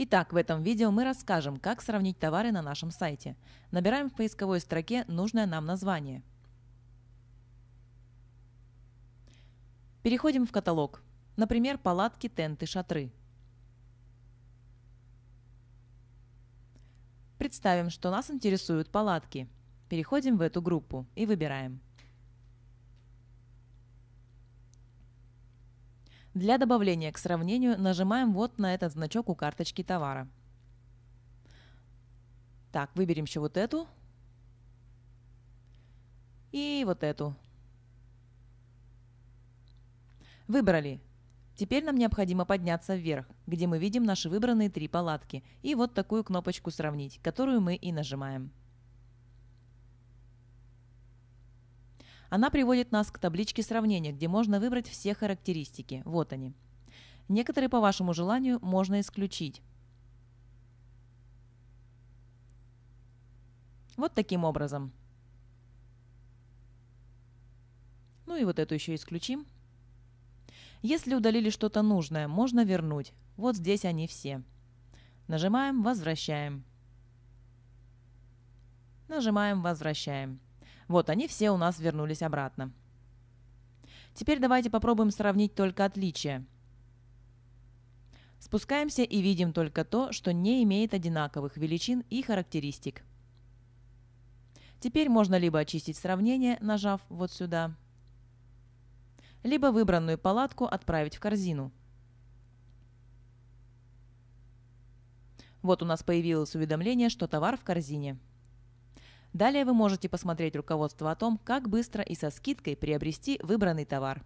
Итак, в этом видео мы расскажем, как сравнить товары на нашем сайте. Набираем в поисковой строке нужное нам название. Переходим в каталог. Например, палатки, тенты, шатры. Представим, что нас интересуют палатки. Переходим в эту группу и выбираем – Для добавления к сравнению нажимаем вот на этот значок у карточки товара. Так, выберем еще вот эту и вот эту. Выбрали. Теперь нам необходимо подняться вверх, где мы видим наши выбранные три палатки, и вот такую кнопочку «Сравнить», которую мы и нажимаем. Она приводит нас к табличке сравнения, где можно выбрать все характеристики. Вот они. Некоторые по вашему желанию можно исключить. Вот таким образом. Ну и вот эту еще исключим. Если удалили что-то нужное, можно вернуть. Вот здесь они все. Нажимаем «Возвращаем». Нажимаем «Возвращаем». Вот они все у нас вернулись обратно. Теперь давайте попробуем сравнить только отличия. Спускаемся и видим только то, что не имеет одинаковых величин и характеристик. Теперь можно либо очистить сравнение, нажав вот сюда, либо выбранную палатку отправить в корзину. Вот у нас появилось уведомление, что товар в корзине. Далее вы можете посмотреть руководство о том, как быстро и со скидкой приобрести выбранный товар.